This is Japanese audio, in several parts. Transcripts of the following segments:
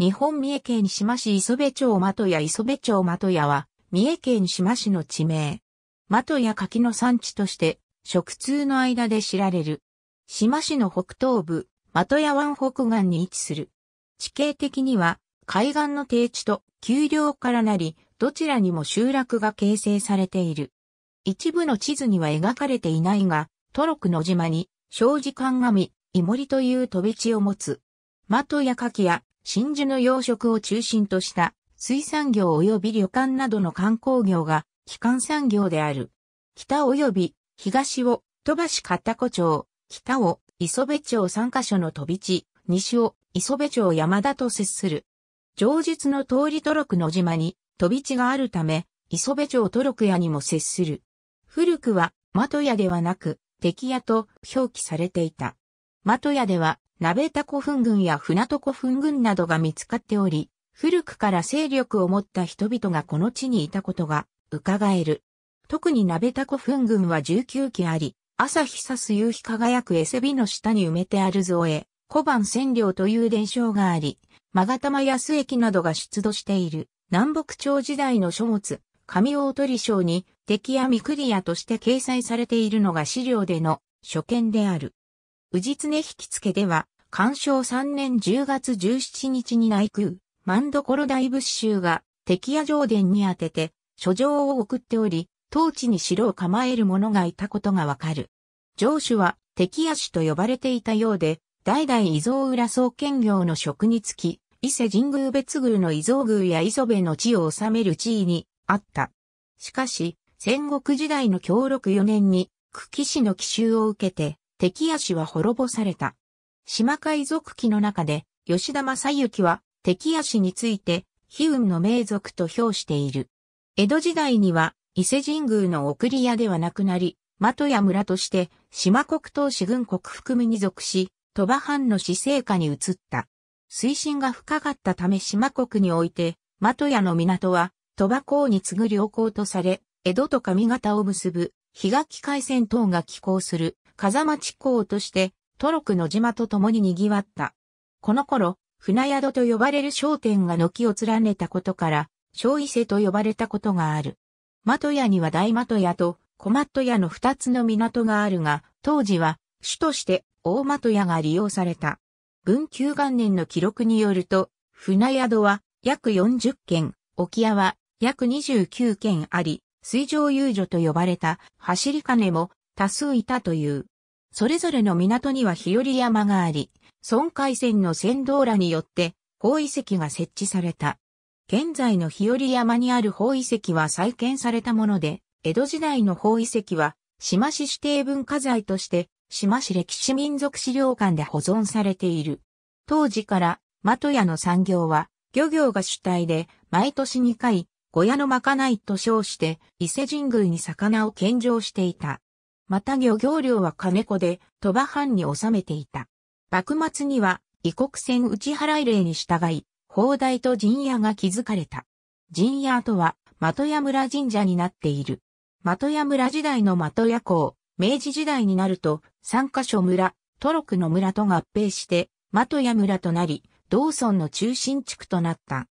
日本三重県島市磯部町的屋磯部町的屋は、三重県島市の地名。的屋柿の産地として、食通の間で知られる。島市の北東部、的屋湾北岸に位置する。地形的には、海岸の低地と丘陵からなり、どちらにも集落が形成されている。一部の地図には描かれていないが、トロクの島に、庄司神神、モリという飛び地を持つ。的屋柿や真珠の養殖を中心とした水産業及び旅館などの観光業が基幹産業である。北及び東を鳥羽市片子町、北を磯部町3カ所の飛び地、西を磯部町山田と接する。上述の通りトロクの島に飛び地があるため、磯部町トロク屋にも接する。古くは、的屋ではなく、敵屋と表記されていた。的屋では、鍋田古墳群や船戸古墳群などが見つかっており、古くから勢力を持った人々がこの地にいたことが伺える。特に鍋田古墳群は19基あり、朝日差す夕日輝くエセビの下に埋めてある像へ、小判千両という伝承があり、勾玉安駅などが出土している南北朝時代の書物、神大鳥章に敵やミクリアとして掲載されているのが資料での初見である。宇治常引付では、干渉3年10月17日に内宮、万所大仏衆が敵屋上殿に当てて、書状を送っており、当地に城を構える者がいたことがわかる。城主は敵屋主と呼ばれていたようで、代々伊蔵浦総建業の職につき、伊勢神宮別宮の伊蔵宮や磯部の地を治める地位にあった。しかし、戦国時代の協力4年に、久喜市の奇襲を受けて、敵屋氏は滅ぼされた。島海賊記の中で、吉田正幸は、敵足について、悲運の名族と評している。江戸時代には、伊勢神宮の送り屋ではなくなり、的や村として、島国東市軍国含みに属し、鳥羽藩の死生下に移った。水深が深かったため島国において、的やの港は、鳥羽港に次ぐ良港とされ、江戸と上方を結ぶ、日垣海戦等が寄港する、風町港として、トロクの島と共に賑わった。この頃、船宿と呼ばれる商店が軒を連ねたことから、小伊勢と呼ばれたことがある。マトヤには大マトヤと小トヤの二つの港があるが、当時は主として大マトヤが利用された。文久元年の記録によると、船宿は約40軒、沖屋は約29軒あり、水上遊女と呼ばれた走り金も多数いたという。それぞれの港には日和山があり、村海線の船頭らによって法遺跡が設置された。現在の日和山にある法遺跡は再建されたもので、江戸時代の法遺跡は、島市指定文化財として、島市歴史民族資料館で保存されている。当時から、的屋の産業は、漁業が主体で、毎年2回、小屋のまかないと称して、伊勢神宮に魚を献上していた。また漁業量は金子で鳥羽藩に収めていた。幕末には異国船打払令に従い、砲台と陣屋が築かれた。陣屋とは、的屋村神社になっている。的屋村時代の的屋港、明治時代になると、三カ所村、トロクの村と合併して、的屋村となり、道村の中心地区となった。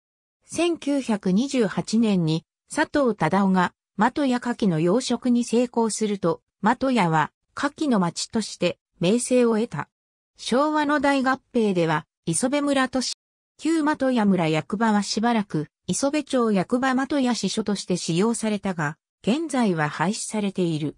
1928年に、佐藤忠夫が、的屋柿の養殖に成功すると、マトヤは、下記の町として名声を得た。昭和の大合併では、磯部村とし、旧マトヤ村役場はしばらく、磯部町役場マトヤ支所として使用されたが、現在は廃止されている。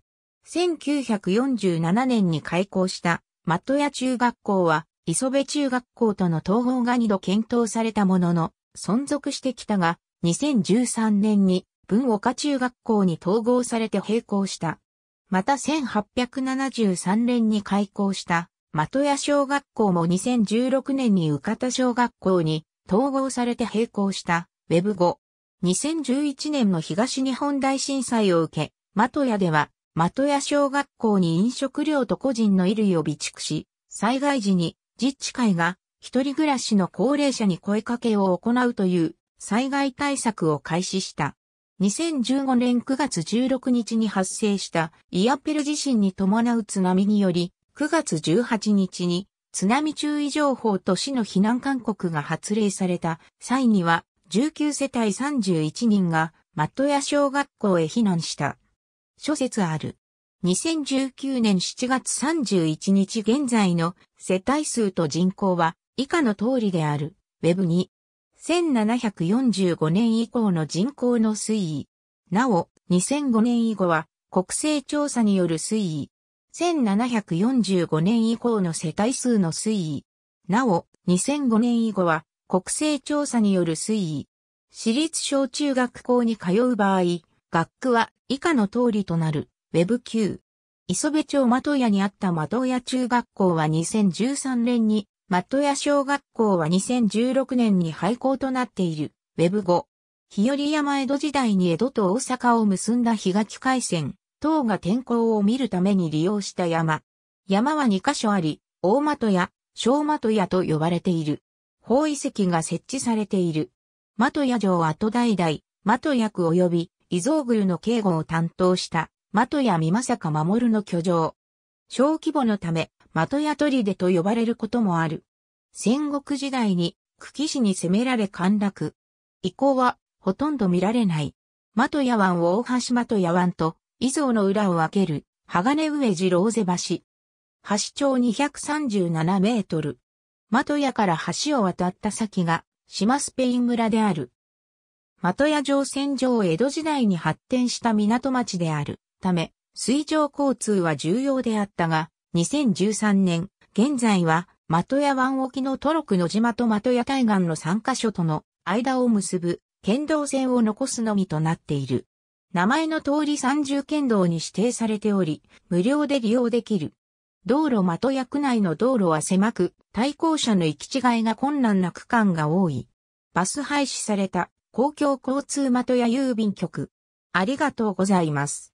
1947年に開校した、マトヤ中学校は、磯部中学校との統合が二度検討されたものの、存続してきたが、2013年に、文岡中学校に統合されて閉校した。また1873年に開校した、的屋小学校も2016年に浮方小学校に統合されて並行した、Web5。2011年の東日本大震災を受け、的屋では、的屋小学校に飲食料と個人の衣類を備蓄し、災害時に自治会が一人暮らしの高齢者に声かけを行うという災害対策を開始した。2015年9月16日に発生したイアペル地震に伴う津波により、9月18日に津波注意情報と市の避難勧告が発令された際には、19世帯31人が、マトヤ小学校へ避難した。諸説ある。2019年7月31日現在の世帯数と人口は以下の通りである。Web2 1745年以降の人口の推移。なお、2005年以後は国勢調査による推移。1745年以降の世帯数の推移。なお、2005年以後は国勢調査による推移。私立小中学校に通う場合、学区は以下の通りとなる。Web 級。磯部町的屋にあった的屋中学校は2013年にマトヤ小学校は2016年に廃校となっている。ウェブ後。日和山江戸時代に江戸と大阪を結んだ日垣海線、等が天候を見るために利用した山。山は2カ所あり、大的屋、小的屋と呼ばれている。方位石が設置されている。的屋城跡代々、的屋区及び、伊蔵宮の警護を担当した、的屋美正守の居城。小規模のため、的や砦と呼ばれることもある。戦国時代に久喜市に攻められ陥落。遺構はほとんど見られない。的ヤ湾を大橋的ヤ湾と、伊蔵の裏を分ける、鋼上寺ローゼ橋。橋長237メートル。的ヤから橋を渡った先が、島スペイン村である。的屋乗船場江戸時代に発展した港町であるため、水上交通は重要であったが、2013年、現在は、的屋湾沖のトロクの島と的屋対岸の3カ所との間を結ぶ県道線を残すのみとなっている。名前の通り三重県道に指定されており、無料で利用できる。道路的屋区内の道路は狭く、対向車の行き違いが困難な区間が多い。バス廃止された公共交通的屋郵便局。ありがとうございます。